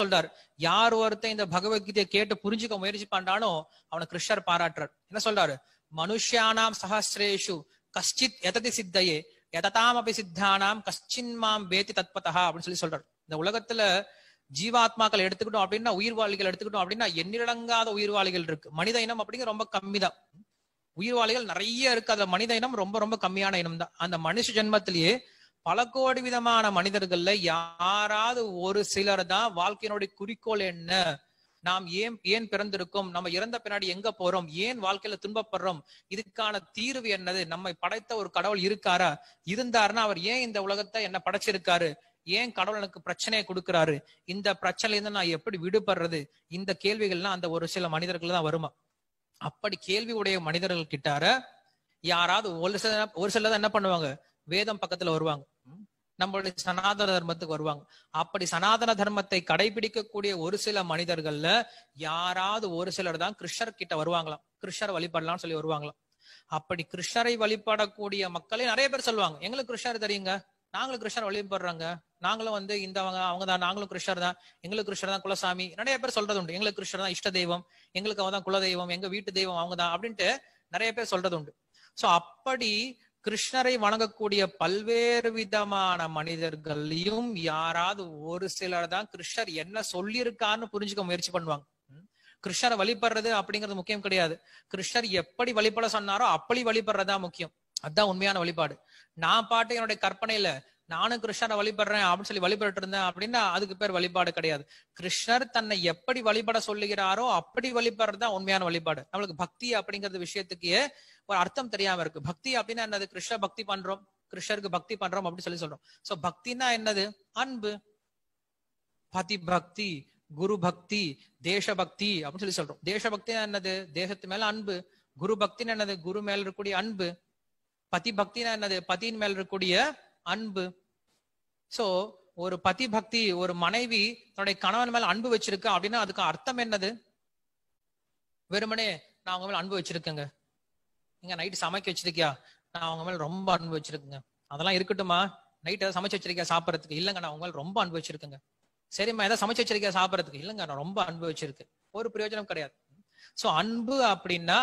சொல்றாரு யார் ஒருத்தர் இந்த பகவத்கீதையை கேட்டு புரிஞ்சுக்க முயற்சி பண்றானோ அவனை கிருஷ்ணர் பாராட்டுறார் என்ன சொல்றாரு மனுஷியானாம் சஹசிரேஷு கஷ்டித் எததி சித்தையே எததாம் அபி சித்தானாம் மாம் வேத்தி தத்பதா அப்படின்னு சொல்லி சொல்றாரு இந்த உலகத்துல ஜீவாத்மாக்கள் எடுத்துக்கிட்டோம் அப்படின்னா உயிர்வாளிகள் எடுத்துக்கிட்டோம் அப்படின்னா உயிர் உயிர்வாளிகள் இருக்கு மனித இனம் அப்படிங்கிற ரொம்ப கம்மி தான் உயிர்வாளிகள் நிறைய இருக்கு அதுல மனித இனம் ரொம்ப ரொம்ப கம்மியான இனம் தான் அந்த மனுஷ ஜென்மத்திலேயே பல கோடி விதமான மனிதர்கள்ல யாராவது ஒரு சிலர் தான் வாழ்க்கையினுடைய குறிக்கோள் என்ன நாம் ஏன் ஏன் பிறந்திருக்கோம் நம்ம இறந்த பின்னாடி எங்க போறோம் ஏன் வாழ்க்கையில துன்பப்படுறோம் இதுக்கான தீர்வு என்னது நம்மை படைத்த ஒரு கடவுள் இருக்காரா இருந்தாருன்னா அவர் ஏன் இந்த உலகத்தை என்ன படைச்சிருக்காரு ஏன் கடவுள் எனக்கு பிரச்சனையை கொடுக்கிறாரு இந்த பிரச்சனையில இருந்து நான் எப்படி விடுபடுறது இந்த கேள்விகள்லாம் அந்த ஒரு சில மனிதர்கள் தான் வருமா அப்படி கேள்வி உடைய மனிதர்கள் கிட்டார யாராவது ஒரு சில ஒரு சிலர் என்ன பண்ணுவாங்க வேதம் பக்கத்துல வருவாங்க நம்மளுடைய சனாதன தர்மத்துக்கு வருவாங்க அப்படி சனாதன தர்மத்தை கடைபிடிக்கக்கூடிய ஒரு சில மனிதர்கள்ல யாராவது ஒரு சிலர் தான் கிருஷ்ணர் கிட்ட வருவாங்களாம் கிருஷ்ணர் வழிபடலாம்னு சொல்லி வருவாங்களாம் அப்படி கிருஷ்ணரை வழிபடக்கூடிய மக்களே நிறைய பேர் சொல்லுவாங்க எங்களுக்கு கிருஷ்ணர் தெரியுங்க நாங்களும் கிருஷ்ணர் வழிபடுறாங்க நாங்களும் வந்து இந்த அவங்க அவங்க தான் நாங்களும் கிருஷ்ணர் தான் எங்களுக்கு கிருஷ்ணர் தான் குலசாமி நிறைய பேர் சொல்றது உண்டு எங்களுக்கு கிருஷ்ணர் தான் இஷ்ட தெய்வம் எங்களுக்கு அவங்க தான் குல தெய்வம் எங்க வீட்டு தெய்வம் அவங்க தான் அப்படின்ட்டு நிறைய பேர் சொல்றது உண்டு சோ அப்படி கிருஷ்ணரை வணங்கக்கூடிய பல்வேறு விதமான மனிதர்களையும் யாராவது ஒரு சிலர் தான் கிருஷ்ணர் என்ன சொல்லியிருக்காருன்னு புரிஞ்சுக்க முயற்சி பண்ணுவாங்க கிருஷ்ணரை வழிபடுறது அப்படிங்கிறது முக்கியம் கிடையாது கிருஷ்ணர் எப்படி வழிபட சொன்னாரோ அப்படி வழிபடுறதா முக்கியம் அதுதான் உண்மையான வழிபாடு நான் பாட்டு என்னுடைய கற்பனையில நானும் கிருஷ்ணரை வழிபடுறேன் அப்படின்னு சொல்லி வழிபட்டு இருந்தேன் அப்படின்னா அதுக்கு பேர் வழிபாடு கிடையாது கிருஷ்ணர் தன்னை எப்படி வழிபட சொல்லுகிறாரோ அப்படி வழிபடுறது தான் உண்மையான வழிபாடு நம்மளுக்கு பக்தி அப்படிங்கிறது விஷயத்துக்கே ஒரு அர்த்தம் தெரியாம இருக்கு பக்தி அப்படின்னா என்னது கிருஷ்ண பக்தி பண்றோம் கிருஷ்ணருக்கு பக்தி பண்றோம் அப்படின்னு சொல்லி சொல்றோம் சோ பக்தினா என்னது அன்பு பதி பக்தி குரு பக்தி தேச பக்தி அப்படின்னு சொல்லி சொல்றோம் தேச பக்தினா என்னது தேசத்து மேல அன்பு குரு பக்தின்னு என்னது குரு மேல இருக்கக்கூடிய அன்பு பதி பக்தினா என்னது பதியின் மேல இருக்கக்கூடிய அன்பு சோ ஒரு பதி பக்தி ஒரு மனைவி தன்னுடைய கணவன் மேல அன்பு வச்சிருக்கா அப்படின்னா அதுக்கு அர்த்தம் என்னது வெறுமனே நான் அவங்க மேல அன்பு வச்சிருக்கேங்க நீங்க நைட்டு சமைக்க வச்சிருக்கியா நான் அவங்க மேல ரொம்ப அன்பு வச்சிருக்கேங்க அதெல்லாம் இருக்கட்டுமா நைட் ஏதாவது சமைச்சு வச்சிருக்கியா சாப்பிட்றதுக்கு இல்லங்க நான் அவங்க ரொம்ப அன்பு வச்சிருக்கேங்க சரிம்மா ஏதாவது சமைச்சு வச்சிருக்கியா சாப்பிட்றதுக்கு இல்லைங்க நான் ரொம்ப அன்பு வச்சிருக்கேன் ஒரு பிரயோஜனம் கிடையாது சோ அன்பு அப்படின்னா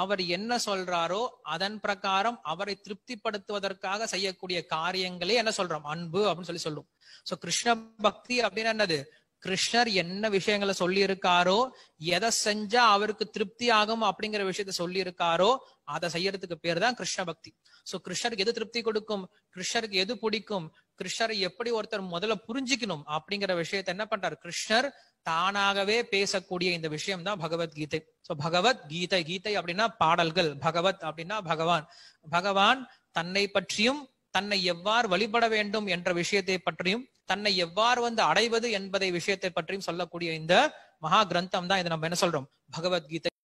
அவர் என்ன சொல்றாரோ அதன் பிரகாரம் அவரை திருப்திப்படுத்துவதற்காக செய்யக்கூடிய காரியங்களே என்ன சொல்றோம் அன்பு அப்படின்னு சொல்லி சொல்லும் சோ கிருஷ்ண பக்தி அப்படின்னு என்னது கிருஷ்ணர் என்ன விஷயங்களை சொல்லி இருக்காரோ எதை செஞ்சா அவருக்கு திருப்தி ஆகும் அப்படிங்கிற விஷயத்த சொல்லி இருக்காரோ அதை செய்யறதுக்கு பேர் தான் கிருஷ்ண பக்தி சோ கிருஷ்ணருக்கு எது திருப்தி கொடுக்கும் கிருஷ்ணருக்கு எது பிடிக்கும் கிருஷ்ணரை எப்படி ஒருத்தர் முதல்ல புரிஞ்சுக்கணும் அப்படிங்கிற விஷயத்த என்ன பண்றார் கிருஷ்ணர் தானாகவே பேசக்கூடிய இந்த விஷயம் தான் பகவத்கீதை சோ பகவத் கீதை கீதை அப்படின்னா பாடல்கள் பகவத் அப்படின்னா பகவான் பகவான் தன்னை பற்றியும் தன்னை எவ்வாறு வழிபட வேண்டும் என்ற விஷயத்தை பற்றியும் தன்னை எவ்வாறு வந்து அடைவது என்பதை விஷயத்தை பற்றியும் சொல்லக்கூடிய இந்த மகா கிரந்தம் தான் இதை நம்ம என்ன சொல்றோம் பகவத்கீதை